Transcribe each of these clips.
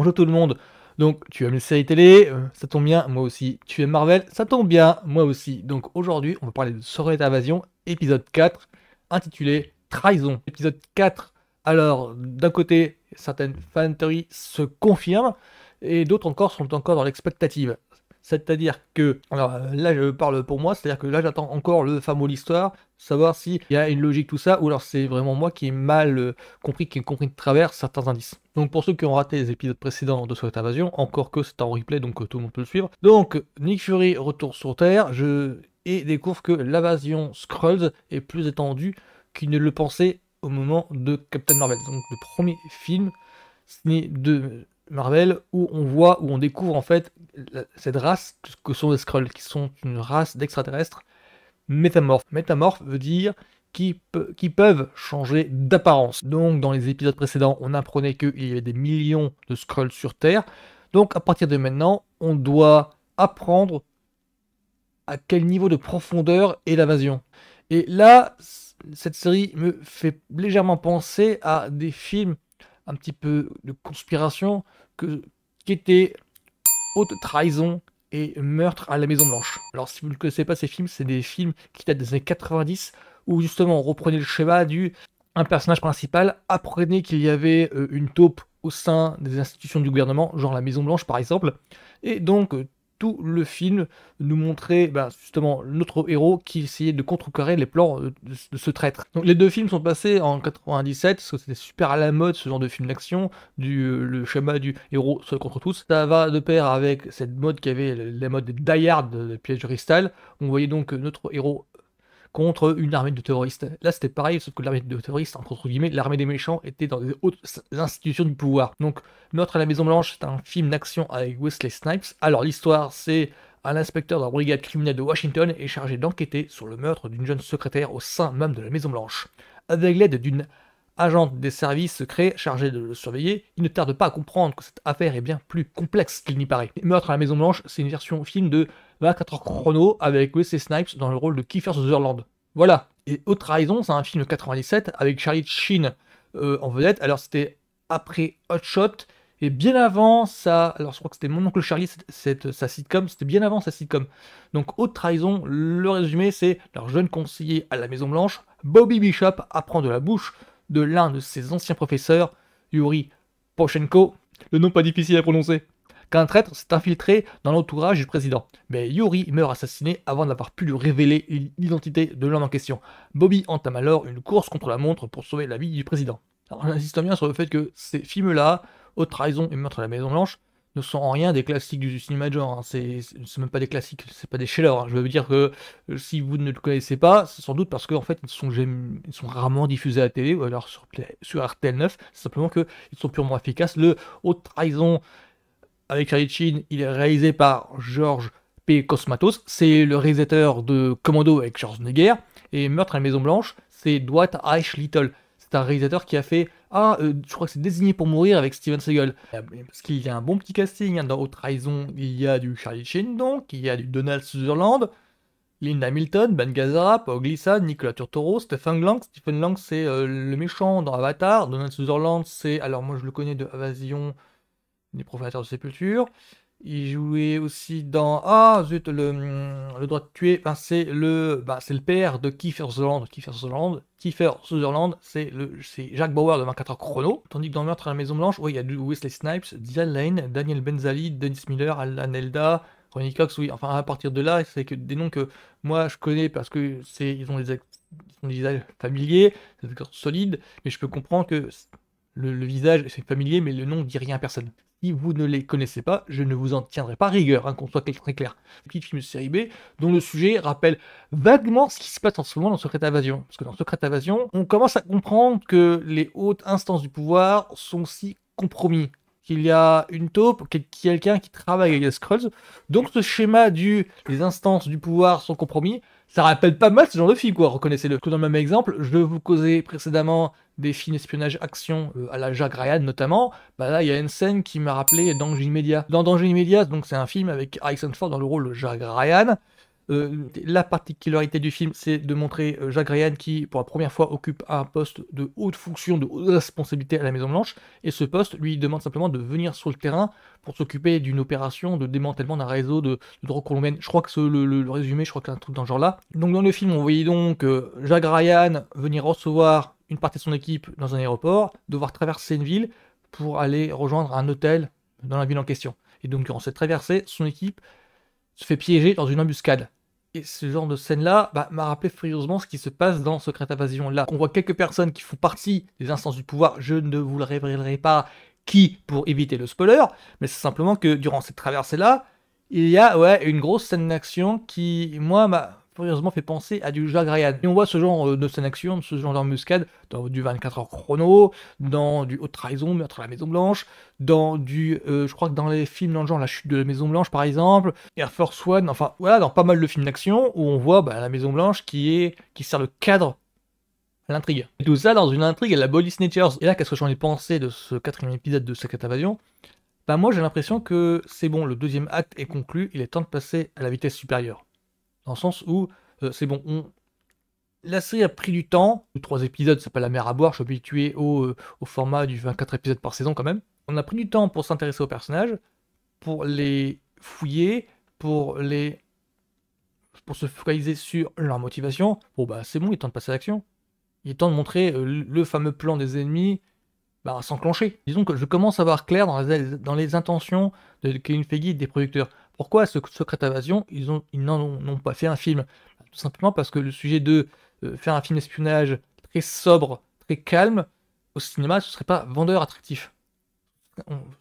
Bonjour tout le monde. Donc, tu aimes les séries télé, euh, ça tombe bien, moi aussi. Tu aimes Marvel, ça tombe bien, moi aussi. Donc, aujourd'hui, on va parler de Sororité Invasion épisode 4, intitulé Trahison. Épisode 4. Alors, d'un côté, certaines fan theories se confirment, et d'autres encore sont encore dans l'expectative. C'est-à-dire que, alors euh, là je parle pour moi, c'est-à-dire que là j'attends encore le fameux l'histoire, savoir s'il y a une logique tout ça, ou alors c'est vraiment moi qui ai mal euh, compris, qui ai compris de travers certains indices. Donc pour ceux qui ont raté les épisodes précédents de cette Invasion, encore que c'est en replay, donc euh, tout le monde peut le suivre. Donc Nick Fury retourne sur Terre, je... et découvre que l'invasion Skrulls est plus étendue qu'il ne le pensait au moment de Captain Marvel, donc le premier film de Marvel où on voit, où on découvre en fait cette race que sont les Skrulls, qui sont une race d'extraterrestres métamorphes. Métamorphes veut dire qui, peuvent changer d'apparence. Donc dans les épisodes précédents, on apprenait qu'il y avait des millions de Skrulls sur Terre. Donc à partir de maintenant, on doit apprendre à quel niveau de profondeur est l'invasion. Et là, cette série me fait légèrement penser à des films un petit peu de conspiration qui était haute trahison et meurtre à la Maison Blanche. Alors si vous ne connaissez pas ces films, c'est des films qui datent des années 90 où justement on reprenait le schéma du un personnage principal apprenait qu'il y avait euh, une taupe au sein des institutions du gouvernement, genre la Maison Blanche par exemple, et donc tout le film nous montrait bah, justement notre héros qui essayait de contrecarrer les plans euh, de, ce traître. Donc les deux films sont passés en 97, parce c'était super à la mode ce genre de film d'action, du euh, le schéma du héros seul contre tous. Ça va de pair avec cette mode qui avait, la mode des die-hard de, de Piège Ristal. On voyait donc euh, notre héros contre une armée de terroristes. Là, c'était pareil, sauf que l'armée de terroristes, entre guillemets, l'armée des méchants était dans les hautes institutions du pouvoir. Donc, Meurtre à la Maison-Blanche, c'est un film d'action avec Wesley Snipes. Alors, l'histoire, c'est un inspecteur de la brigade criminelle de Washington est chargé d'enquêter sur le meurtre d'une jeune secrétaire au sein même de la Maison-Blanche. Avec l'aide d'une agente des services secrets chargée de le surveiller, il ne tarde pas à comprendre que cette affaire est bien plus complexe qu'il n'y paraît. Meurtre à la Maison Blanche, c'est une version film de 24 heures chrono avec Wesley Snipes dans le rôle de Kiefer Sutherland. Voilà. Et autre Trahison, c'est un film de 97 avec Charlie Sheen euh, en vedette. Alors c'était après Hot Shot et bien avant ça. Alors je crois que c'était Mon oncle Charlie, sa sitcom. C'était bien avant sa sitcom. Donc haute trahison. Le résumé, c'est leur jeune conseiller à la Maison Blanche, Bobby Bishop, apprend de la bouche de l'un de ses anciens professeurs, Yuri Pochenko. Le nom pas difficile à prononcer qu'un traître s'est infiltré dans l'entourage du président. Mais Yuri meurt assassiné avant d'avoir pu lui révéler l'identité de l'homme en question. Bobby entame alors une course contre la montre pour sauver la vie du président. Alors, on bien sur le fait que ces films-là, Haute Trahison et Meurtre à la Maison Blanche, ne sont en rien des classiques du cinéma de genre. ne hein. sont même pas des classiques, c'est pas des shellers, hein. Je veux dire que euh, si vous ne le connaissez pas, c'est sans doute parce qu'en fait ils sont, rarement diffusés à la télé ou alors sur, sur RTL 9. C'est simplement qu'ils sont purement efficaces. Le Haute Trahison avec Charlie Chin, il est réalisé par George P. Cosmatos, c'est le réalisateur de Commando avec George Neger. et Meurtre à la Maison Blanche, c'est Dwight H. Little. C'est un réalisateur qui a fait Ah, euh, je crois que c'est désigné pour mourir avec Steven Seagal. Parce qu'il y a un bon petit casting hein. dans Haute Raison, il y a du Charlie Chin, donc, il y a du Donald Sutherland, Linda Milton, Ben Gazzara, Paul Glissade, Nicolas Turturro, Stephen Lang. Stephen Lang, c'est euh, le méchant dans Avatar. Donald Sutherland, c'est. Alors moi je le connais de Avasion des profanateurs de sépulture. Il jouait aussi dans ah zut le, droit de tuer. Ben, c'est le bah, c'est le père de Kiefer Sutherland. Kiefer Sutherland. Kiefer Sutherland, c'est le Jack Bauer de 24 heures chrono. Tandis que dans Meurtre à la Maison Blanche, il y a du Wesley Snipes, Dylan Lane, Daniel Benzali, Dennis Miller, Alan Elda, Ronnie Cox. Oui, enfin à partir de là, c'est que des noms que moi je connais parce que c'est ils ont des des visages familiers, c'est solides, mais je peux comprendre que le, le visage c'est familier, mais le nom dit rien à personne. Si vous ne les connaissez pas, je ne vous en tiendrai pas rigueur, hein, qu'on soit très clair. Petite film de série B dont le sujet rappelle vaguement ce qui se passe en ce moment dans Secret Invasion. Parce que dans Secret Invasion, on commence à comprendre que les hautes instances du pouvoir sont si compromis. Qu'il y a une taupe, quelqu'un qui travaille avec les Skrulls. Donc ce schéma du les instances du pouvoir sont compromis ça rappelle pas mal ce genre de film, quoi, reconnaissez-le. Dans le même exemple, je vous causais précédemment des films espionnage action euh, à la Jacques Ryan notamment, bah là il y a une scène qui m'a rappelé Danger Immédiat. Dans Danger Immédiat, donc c'est un film avec Harrison Ford dans le rôle de Jacques Ryan, euh, la particularité du film, c'est de montrer euh, Jacques Ryan qui, pour la première fois, occupe un poste de haute fonction, de haute responsabilité à la Maison-Blanche. Et ce poste lui demande simplement de venir sur le terrain pour s'occuper d'une opération de démantèlement d'un réseau de, de drogue colombienne. Je crois que le, résumé, je crois y c'est un truc dans ce genre-là. Donc dans le film, on voyait donc euh, Jacques Ryan venir recevoir une partie de son équipe dans un aéroport, devoir traverser une ville pour aller rejoindre un hôtel dans la ville en question. Et donc durant cette traversée, son équipe se fait piéger dans une embuscade. Et ce genre de scène-là bah, m'a rappelé furieusement ce qui se passe dans Secret Invasion. Là, on voit quelques personnes qui font partie des instances du pouvoir, je ne vous le révélerai pas qui pour éviter le spoiler, mais c'est simplement que durant cette traversée-là, il y a ouais, une grosse scène d'action qui, moi, m'a fait penser à du Jacques Ryan. Et on voit ce genre euh, de scène action, ce genre d'embuscade dans du 24 heures chrono, dans du Haute Trahison, Meurtre à la Maison Blanche, dans du. Euh, je crois que dans les films dans le genre La Chute de la Maison Blanche par exemple, Air Force One, enfin voilà, dans pas mal de films d'action où on voit bah, la Maison Blanche qui, est, qui sert le cadre l'intrigue. Et tout ça dans une intrigue à la Bolly Snatchers. Et là, qu'est-ce que j'en ai pensé de ce quatrième épisode de Secret Invasion Bah moi j'ai l'impression que c'est bon, le deuxième acte est conclu, il est temps de passer à la vitesse supérieure. Dans le sens où euh, c'est bon, on... la série a pris du temps. trois épisodes, c'est pas la mer à boire. Je suis habitué au, euh, au, format du 24 épisodes par saison quand même. On a pris du temps pour s'intéresser aux personnages, pour les fouiller, pour les pour se focaliser sur leur motivation. Bon bah c'est bon, il est temps de passer à l'action. Il est temps de montrer euh, le fameux plan des ennemis bah, s'enclencher. Disons que je commence à voir clair dans les, dans les intentions de Kevin Feige et des producteurs. Pourquoi ce Secret Invasion, ils, ils n'en ont, pas fait un film bah, Tout simplement parce que le sujet de euh, faire un film d'espionnage très sobre, très calme, au cinéma, ce serait pas vendeur attractif.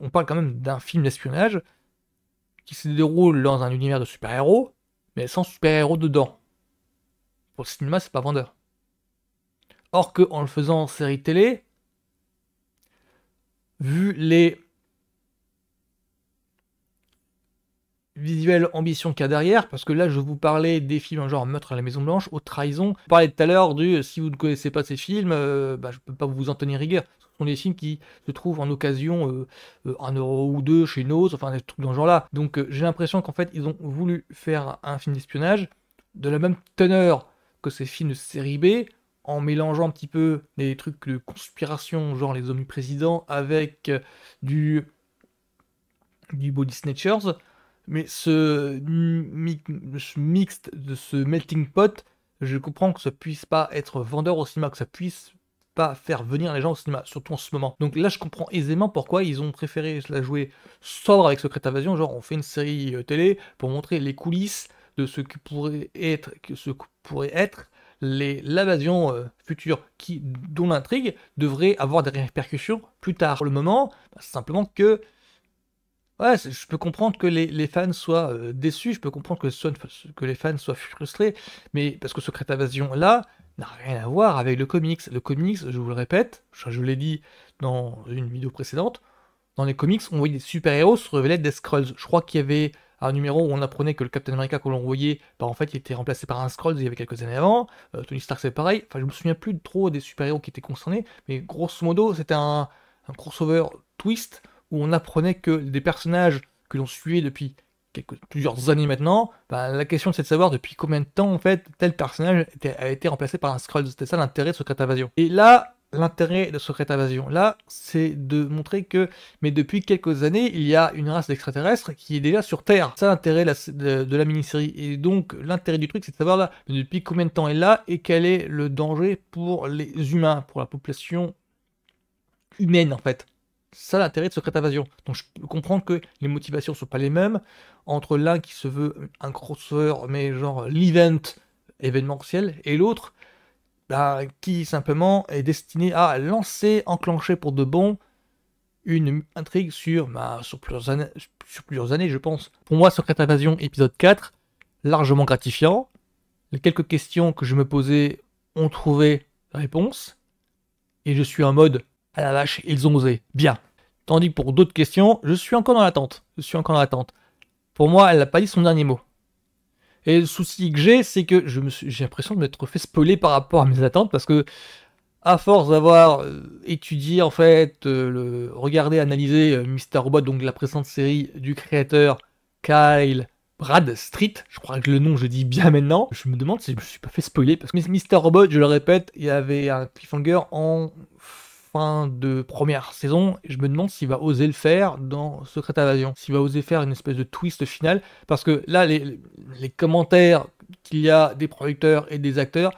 On, parle quand même d'un film d'espionnage qui se déroule dans un univers de super-héros, mais sans super-héros dedans. Pour le cinéma, c'est pas vendeur. Or que en le faisant en série télé, vu les visuelle ambition qu'il y a derrière, parce que là je vous parlais des films genre Meurtre à la Maison Blanche, ou Trahison, je parlais tout à l'heure du si vous ne connaissez pas ces films, euh, bah, je ne peux pas vous en tenir rigueur. Ce sont des films qui se trouvent en occasion euh, euh, un euro ou deux chez nos, enfin des trucs dans ce genre-là. Donc j'ai l'impression qu'en fait ils ont voulu faire un film d'espionnage de la même teneur que ces films de série B, en mélangeant un petit peu des trucs de conspiration, genre les hommes avec du, du Body Snatchers mais ce, mixte de ce melting pot, je comprends que ça puisse pas être vendeur au cinéma, que ça puisse pas faire venir les gens au cinéma, surtout en ce moment. Donc là, je comprends aisément pourquoi ils ont préféré la jouer sobre avec Secret Invasion, genre on fait une série euh, télé pour montrer les coulisses de ce que pourrait être, que ce pourrait être les l'invasion euh, future qui dont l'intrigue devrait avoir des répercussions plus tard. Pour le moment, c'est simplement que Ouais, je peux comprendre que les, les fans soient euh, déçus, je peux comprendre que, que, les fans soient frustrés, mais parce que Secret Invasion, là, n'a rien à voir avec le comics. Le comics, je vous le répète, je, je l'ai dit dans une vidéo précédente, dans les comics, on voyait des super-héros se révéler des Skrulls. Je crois qu'il y avait un numéro où on apprenait que le Captain America qu'on l'on voyait, bah, en fait, il était remplacé par un Skrull il y avait quelques années avant. Euh, Tony Stark, c'est pareil. Enfin, je me souviens plus trop des super-héros qui étaient concernés, mais grosso modo, c'était un, un crossover twist où on apprenait que des personnages que l'on suivait depuis plusieurs années maintenant, bah, la question c'est de savoir depuis combien de temps en fait tel personnage a été remplacé par un scroll. C'était ça l'intérêt de Secret Invasion. Et là, l'intérêt de Secret Invasion, là, c'est de montrer que, mais depuis quelques années, il y a une race d'extraterrestres qui est déjà sur Terre. C'est l'intérêt de, de, la mini-série. Et donc, l'intérêt du truc, c'est de savoir là, depuis combien de temps elle est là et quel est le danger pour les humains, pour la population humaine en fait ça l'intérêt de Secret Invasion. Donc je comprends que les motivations ne sont pas les mêmes entre l'un qui se veut un crossover, mais genre l'event événementiel, et l'autre bah, qui simplement est destiné à lancer, enclencher pour de bon une intrigue sur, bah, plusieurs années, sur plusieurs années, je pense. Pour moi, Secret Invasion épisode 4, largement gratifiant. Les quelques questions que je me posais ont trouvé réponse. Et je suis en mode à la vache, ils ont osé. Bien. Tandis que pour d'autres questions, je suis encore dans l'attente. Je suis encore dans l'attente. Pour moi, elle n'a pas dit son dernier mot. Et le souci que j'ai, c'est que j'ai l'impression de m'être fait spoiler par rapport à mes attentes parce que, à force d'avoir euh, étudié, en fait, euh, le, regardé, analysé Mr. Euh, Mister Robot, donc la présente série du créateur Kyle Bradstreet, je crois que le nom je dis bien maintenant, je me demande si je me suis pas fait spoiler parce que Mister Robot, je le répète, il y avait un cliffhanger en fin de première saison. je me demande s'il va oser le faire dans Secret Invasion, s'il va oser faire une espèce de twist final, parce que là, les, commentaires qu'il y a des producteurs et des acteurs,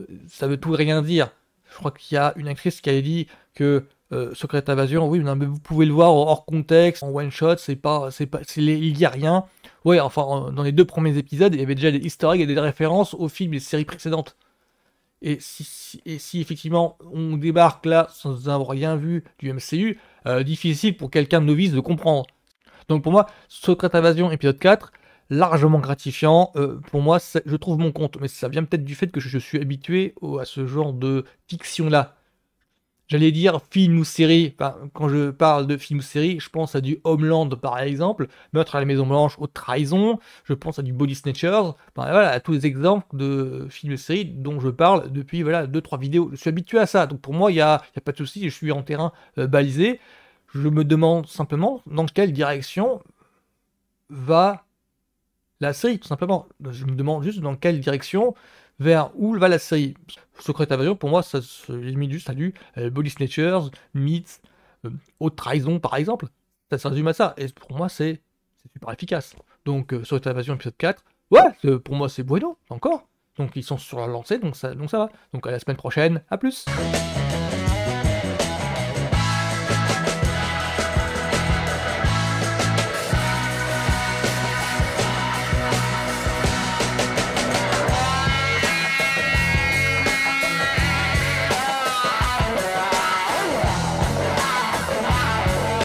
euh, ça veut tout rien dire. Je crois qu'il y a une actrice qui avait dit que euh, Secret Invasion, oui, mais vous pouvez le voir hors contexte, en one shot, c'est pas, c'est pas, il y a rien. Oui, enfin, dans les deux premiers épisodes, il y avait déjà des historiques et des références aux films et séries précédentes. Et si, effectivement on débarque là sans avoir rien vu du MCU, euh, difficile pour quelqu'un de novice de comprendre. Donc pour moi, Secret Invasion épisode 4, largement gratifiant. Euh, pour moi, je trouve mon compte, mais ça vient peut-être du fait que je, suis habitué à ce genre de fiction-là j'allais dire film ou série. quand je parle de film ou série, je pense à du Homeland par exemple, Meurtre à la Maison Blanche, Aux Trahison, je pense à du Body Snatchers, voilà, à tous les exemples de films ou séries dont je parle depuis voilà 2-3 vidéos. Je suis habitué à ça, donc pour moi, il n'y a, a, pas de souci, je suis en terrain euh, balisé. Je me demande simplement dans quelle direction va la série, tout simplement. Je me demande juste dans quelle direction vers où va la série. Secret Invasion, pour moi, ça se limite juste à du euh, Snatchers, Myths, euh, Haute Trahison par exemple. Ça se résume à ça. Et pour moi, c'est super efficace. Donc, euh, Secret Invasion épisode 4, ouais, pour moi, c'est bueno, encore. Donc, ils sont sur la lancée, donc ça, donc ça va. Donc, à la semaine prochaine, à plus.